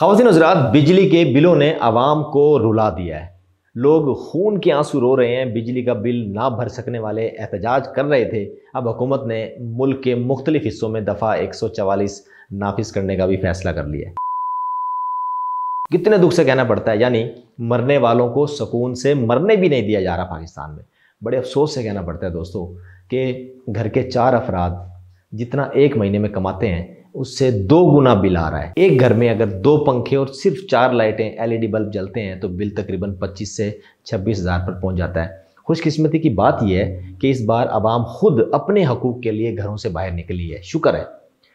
खातिन हजरात बिजली के बिलों ने आवाम को रुला दिया है लोग खून के आंसू रो रहे हैं बिजली का बिल ना भर सकने वाले एहतजाज कर रहे थे अब हुकूमत ने मुल्क के मुख्तलिफ हिस्सों में दफ़ा एक सौ चवालीस नाफिज करने का भी फैसला कर लिया कितने दुख से कहना पड़ता है यानी मरने वालों को सुकून से मरने भी नहीं दिया जा रहा पाकिस्तान में बड़े अफसोस से कहना पड़ता है दोस्तों कि घर के चार अफराद जितना एक महीने में कमाते हैं उससे दो गुना बिल आ रहा है एक घर में अगर दो पंखे और सिर्फ चार लाइटें एलईडी बल्ब e जलते हैं तो बिल तकरीबन 25 से छब्बीस हज़ार पर पहुंच जाता है खुशकिस्मती की बात यह है कि इस बार आवाम खुद अपने हकूक़ के लिए घरों से बाहर निकली है शुक्र है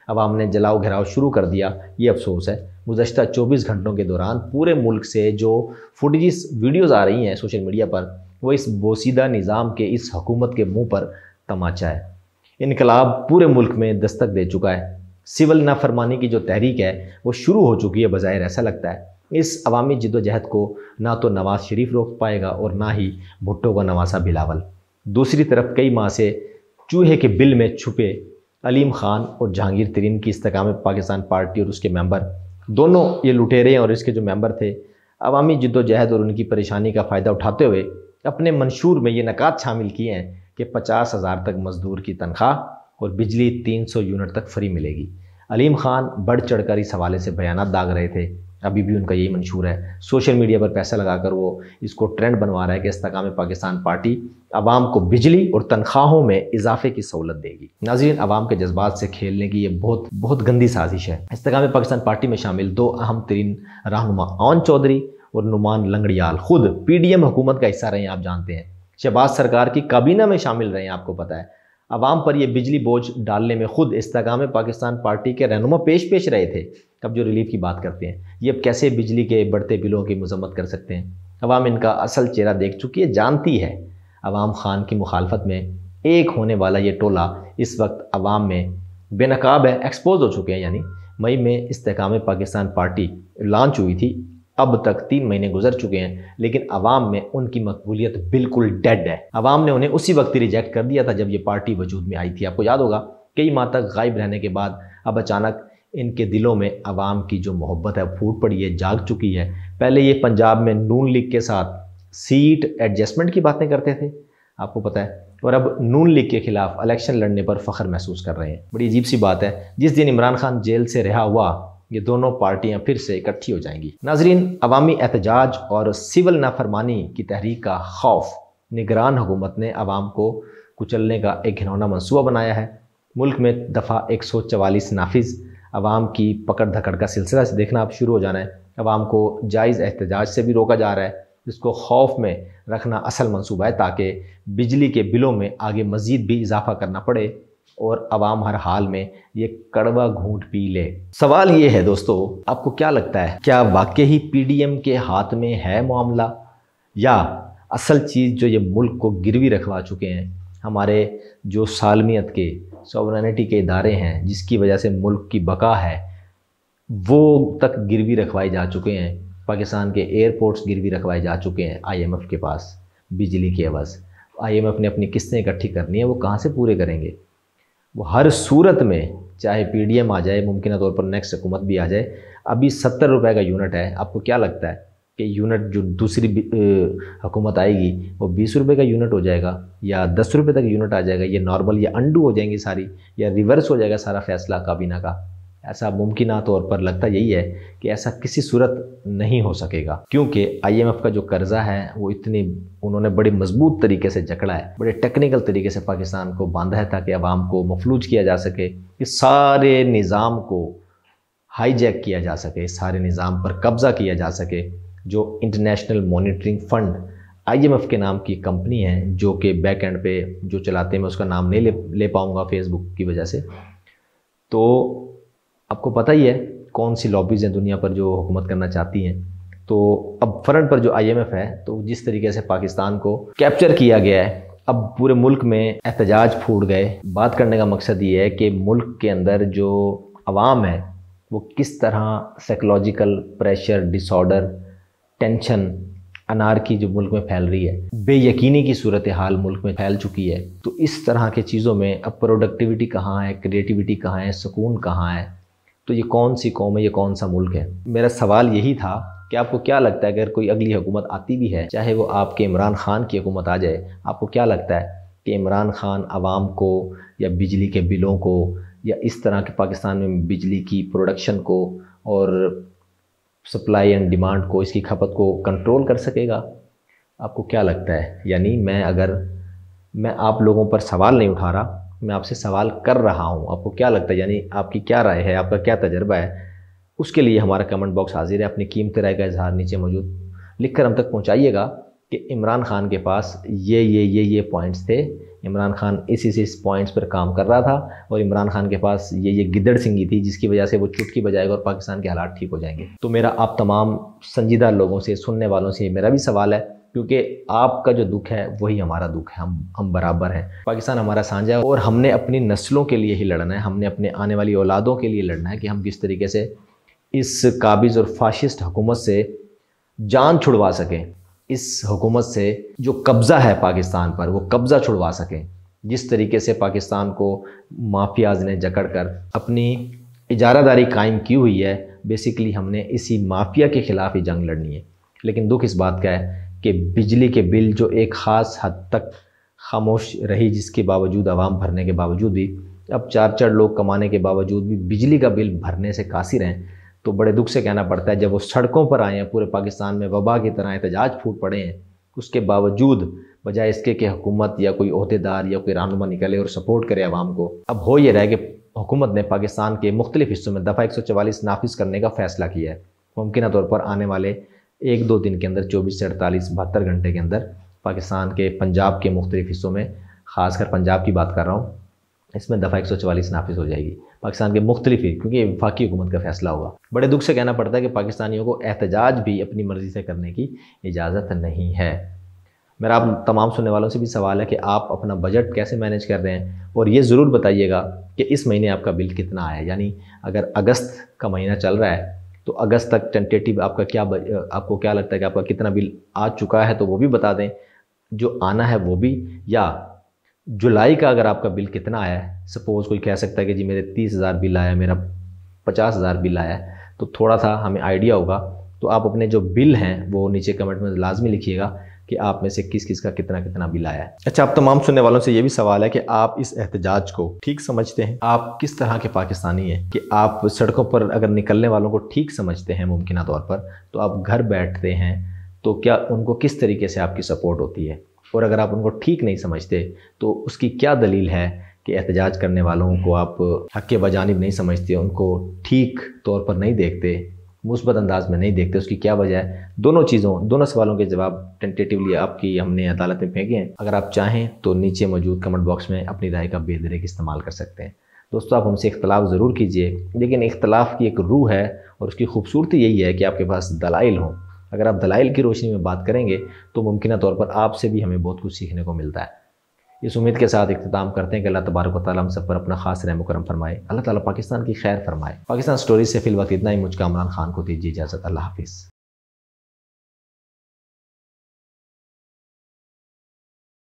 आवाम ने जलाओ घेराव शुरू कर दिया ये अफसोस है गुजशत 24 घंटों के दौरान पूरे मुल्क से जो फुटेज वीडियोज़ आ रही हैं सोशल मीडिया पर वो इस बोसीदा निज़ाम के इस हकूमत के मुँह पर तमाचा है इनकलाब पूरे मुल्क में दस्तक दे चुका है सिविल नाफरमानी की जो तहरीक है वो शुरू हो चुकी है बज़ाहिर ऐसा लगता है इस अवामी जदोजहद को ना तो नवाज़ शरीफ रोक पाएगा और ना ही भुट्टो का नवासा बिलावल दूसरी तरफ कई माह से चूहे के बिल में छुपे अलीम खान और जहांगीर तरीन की इस्तकाम पाकिस्तान पार्टी और उसके मेंबर दोनों ये लुटेरे हैं और इसके जो मेंबर थे अवामी जदोजहद और उनकी परेशानी का फ़ायदा उठाते हुए अपने मंशूर में ये नकात शामिल किए हैं कि पचास हज़ार तक मज़दूर की तनख्वाह और बिजली 300 यूनिट तक फ्री मिलेगी अलीम खान बढ़ चढ़कर इस हवाले से बयान दाग रहे थे अभी भी उनका यही मंशूर है सोशल मीडिया पर पैसा लगाकर वो इसको ट्रेंड बनवा रहा है कि इस तकाम पाकिस्तान पार्टी आवाम को बिजली और तनख्वाहों में इजाफे की सहूलत देगी नाजीन आवाम के जज्बात से खेलने की ये बहुत बहुत गंदी साजिश है तकाम पाकिस्तान पार्टी में शामिल दो अहम तरीन रहनुमा ओन चौधरी और नुमान लंगड़ियाल खुद पी डी एम हुकूमत का हिस्सा रहे आप जानते हैं शहबाज सरकार की काबीना में शामिल रहे आपको पता है आवाम पर यह बिजली बोझ डालने में खुद इस्तकाम पाकिस्तान पार्टी के रहनुमा पेश पेश रहे थे अब जो रिलीफ की बात करते हैं ये अब कैसे बिजली के बढ़ते बिलों की मजम्मत कर सकते हैं अवाम इनका असल चेहरा देख चुकी है जानती है अवाम खान की मुखालफत में एक होने वाला ये टोला इस वक्त अवाम में बेनकाब है एक्सपोज हो चुके हैं यानी मई में इस्तेकाम पाकिस्तान पार्टी लॉन्च हुई थी अब तक तीन महीने गुजर चुके हैं लेकिन अवाम में उनकी मकबूलियत बिल्कुल डेड है अवाम ने उन्हें उसी वक्त रिजेक्ट कर दिया था जब ये पार्टी वजूद में आई थी आपको याद होगा कई माह तक गायब रहने के बाद अब अचानक इनके दिलों में अवाम की जो मोहब्बत है फूट पड़ी है जाग चुकी है पहले ये पंजाब में नून लीग के साथ सीट एडजस्टमेंट की बातें करते थे आपको पता है और अब नून लीग के खिलाफ इलेक्शन लड़ने पर फख्र महसूस कर रहे हैं बड़ी अजीब सी बात है जिस दिन इमरान खान जेल से रिहा हुआ ये दोनों पार्टियां फिर से इकट्ठी हो जाएंगी नाजरीन अवामी एहतजाज और सिविल नाफरमानी की तहरीक का खौफ निगरान हुकूमत ने आवाम को कुचलने का एक घिनौना मनसूबा बनाया है मुल्क में दफ़ा एक सौ चवालीस नाफिज आवाम की पकड़ धकड़ का सिलसिला से देखना अब शुरू हो जाना है आवाम को जायज़ एहतजाज से भी रोका जा रहा है जिसको खौफ में रखना असल मनसूबा है ताकि बिजली के बिलों में आगे मज़ीद भी इजाफा करना पड़े और आवाम हर हाल में ये कड़वा घूंट पी ले सवाल ये है दोस्तों आपको क्या लगता है क्या वाकई ही पीडीएम के हाथ में है मामला या असल चीज़ जो ये मुल्क को गिरवी रखवा चुके हैं हमारे जो सालमियत के सॉवरनिटी के इदारे हैं जिसकी वजह से मुल्क की बका है वो तक गिरवी रखवाए जा चुके हैं पाकिस्तान के एयरपोर्ट्स गिरवी रखवाए जा चुके हैं आईएमएफ के पास बिजली के अवज़ आईएमएफ ने अपनी किस्तें इकट्ठी करनी है वो कहाँ से पूरे करेंगे वो हर सूरत में चाहे पी आ जाए मुमकिन तौर पर नेक्स्ट हुकूमत भी आ जाए अभी सत्तर रुपये का यूनिट है आपको क्या लगता है कि यूनिट जो दूसरी हुकूमत आएगी वो बीस रुपये का यूनिट हो जाएगा या दस रुपये तक यूनिट आ जाएगा ये नॉर्मल या अंडू हो जाएंगी सारी या रिवर्स हो जाएगा सारा फैसला काबीना का ऐसा मुमकिन तौर पर लगता यही है कि ऐसा किसी सूरत नहीं हो सकेगा क्योंकि आईएमएफ का जो कर्ज़ा है वो इतनी उन्होंने बड़े मजबूत तरीके से जकड़ा है बड़े टेक्निकल तरीके से पाकिस्तान को बांधा है ताकि आवाम को मफलूज किया जा सके इस सारे निज़ाम को हाईजैक किया जा सके इस सारे निज़ाम पर कब्ज़ा किया जा सके जो इंटरनेशनल मोनिटरिंग फ़ंड आईएमएफ के नाम की कंपनी है जो कि बैक एंड पे जो चलाते हैं मैं उसका नाम नहीं ले ले पाऊँगा फेसबुक की वजह से तो आपको पता ही है कौन सी लॉबीज़ हैं दुनिया पर जो हुकूमत करना चाहती हैं तो अब फ्रंट पर जो आईएमएफ है तो जिस तरीके से पाकिस्तान को कैप्चर किया गया है अब पूरे मुल्क में एहतजाज फूट गए बात करने का मकसद ये है कि मुल्क के अंदर जो आवाम है वो किस तरह psychological pressure disorder tension anarchy जो मुल्क में फैल रही है बेयकीनी की सूरत हाल मुल्क में फैल चुकी है तो इस तरह के चीज़ों में अब प्रोडक्टिविटी कहाँ है क्रिएटिविटी कहाँ है सुकून कहाँ है तो ये कौन सी कौम है ये कौन सा मुल्क है मेरा सवाल यही था कि आपको क्या लगता है अगर कोई अगली हुकूमत आती भी है चाहे वो आपके इमरान खान की हुकूमत आ जाए आपको क्या लगता है कि इमरान खान आवाम को या बिजली के बिलों को या इस तरह के पाकिस्तान में बिजली की प्रोडक्शन को और सप्लाई एंड डिमांड को इसकी खपत को कंट्रोल कर सकेगा आपको क्या लगता है यानी मैं अगर मैं आप लोगों पर सवाल नहीं उठा रहा मैं आपसे सवाल कर रहा हूँ आपको क्या लगता है यानी आपकी क्या राय है आपका क्या तजर्बा है उसके लिए हमारा कमेंट बॉक्स हाजिर है अपनी कीमती राय का इजहार नीचे मौजूद लिख कर हम तक पहुँचाइएगा कि इमरान खान के पास ये ये ये ये पॉइंट्स थे इमरान खान इस इस इस पॉइंट्स पर काम कर रहा था और इमरान खान के पास ये ये गिदड़ सिंगी थी जिसकी वजह से वो चुटकी बजाएगा और पाकिस्तान के हालात ठीक हो जाएंगे तो मेरा आप तमाम संजीदा लोगों से सुनने वालों से मेरा भी सवाल है क्योंकि आपका जो दुख है वही हमारा दुख है हम हम बराबर हैं पाकिस्तान हमारा साझा है और हमने अपनी नस्लों के लिए ही लड़ना है हमने अपने आने वाली औलादों के लिए लड़ना है कि हम किस तरीके से इस काबिज़ और फाशिस्ट हुकूमत से जान छुड़वा सकें इस हुकूमत से जो कब्ज़ा है पाकिस्तान पर वो कब्ज़ा छुड़वा सकें जिस तरीके से पाकिस्तान को माफियाज ने जकड़ कर अपनी इजारादारी कायम की हुई है बेसिकली हमने इसी माफिया के ख़िलाफ़ ही जंग लड़नी है लेकिन दुख इस बात का है कि बिजली के बिल जो एक ख़ास हद तक खामोश रही जिसके बावजूद आवाम भरने के बावजूद भी अब चार चार लोग कमाने के बावजूद भी बिजली का बिल भरने से कासिर हैं तो बड़े दुख से कहना पड़ता है जब वो सड़कों पर आए हैं पूरे पाकिस्तान में वबा की तरह एहतजाज फूट पड़े हैं उसके बावजूद बजाय इसके कि हुकूमत या कोई अहदेदार या कोई रहनुमा निकले और सपोर्ट करे आवाम को अब हो ये रहा है कि हुकूमत ने पाकिस्तान के मुख्तलिफ हिस्सों में दफ़ा एक सौ चवालीस नाफिज करने का फैसला किया है मुमकिन तौर पर आने वाले एक दो दिन के अंदर चौबीस से अड़तालीस बहत्तर घंटे के अंदर पाकिस्तान के पंजाब के मुख्तलिफ हिस्सों में खासकर पंजाब की बात कर रहा हूँ इसमें दफ़ा एक सौ चवालीस नाफिज हो जाएगी पाकिस्तान के मुख्तलिफ ही क्योंकि वफाकी हुकूमत का फैसला होगा बड़े दुख से कहना पड़ता है कि पाकिस्तानियों को एहतजाज भी अपनी मर्ज़ी से करने की इजाज़त नहीं है मेरा आप तमाम सुनने वालों से भी सवाल है कि आप अपना बजट कैसे मैनेज कर रहे हैं और ये ज़रूर बताइएगा कि इस महीने आपका बिल कितना आया यानी अगर अगस्त का महीना चल रहा है तो अगस्त तक टेंटेटिव आपका क्या आपको क्या लगता है कि आपका कितना बिल आ चुका है तो वो भी बता दें जो आना है वो भी या जुलाई का अगर आपका बिल कितना आया है सपोज़ कोई कह सकता है कि जी मेरे तीस हज़ार बिल आया मेरा पचास हज़ार बिल आया तो थोड़ा सा हमें आइडिया होगा तो आप अपने जो बिल हैं वो नीचे कमेंट में लाजमी लिखिएगा कि आप में से किस किस का कितना कितना बिल आया है अच्छा आप तमाम सुनने वालों से ये भी सवाल है कि आप इस एहतजाज को ठीक समझते हैं आप किस तरह के पाकिस्तानी हैं कि आप सड़कों पर अगर निकलने वालों को ठीक समझते हैं मुमकिन तौर पर तो आप घर बैठते हैं तो क्या उनको किस तरीके से आपकी सपोर्ट होती है और अगर आप उनको ठीक नहीं समझते तो उसकी क्या दलील है कि एहतजाज करने वालों को आप हक के बजानब नहीं समझते उनको ठीक तौर पर नहीं देखते मुस्बत अंदाज में नहीं देखते उसकी क्या वजह है दोनों चीज़ों दोनों सवालों के जवाब टेंटेटिवली आपकी हमने अदालत में फेंके हैं अगर आप चाहें तो नीचे मौजूद कमेंट बॉक्स में अपनी राय का बेदरेक इस्तेमाल कर सकते हैं दोस्तों आप हमसे इख्तलाफ ज़रूर कीजिए लेकिन इख्तलाफ की एक रूह है और उसकी खूबसूरती यही है कि आपके पास दलाइल हों अगर आप दलाइल की रोशनी में बात करेंगे तो मुमकिन तौर पर आपसे भी हमें बहुत कुछ सीखने को मिलता है इस उम्मीद के साथ इख्ताम करते हैं कि अल्लाह तबारक ताली हम सब पर अपना खास रहम करम फरमाए अल्लाह ताली पाकिस्तान की खैर फरमाए पाकिस्तान स्टोरी से फिलवत इतना ही मुझका इमरान खान को दीजिए इजाज़त अल्लाह हाफिज़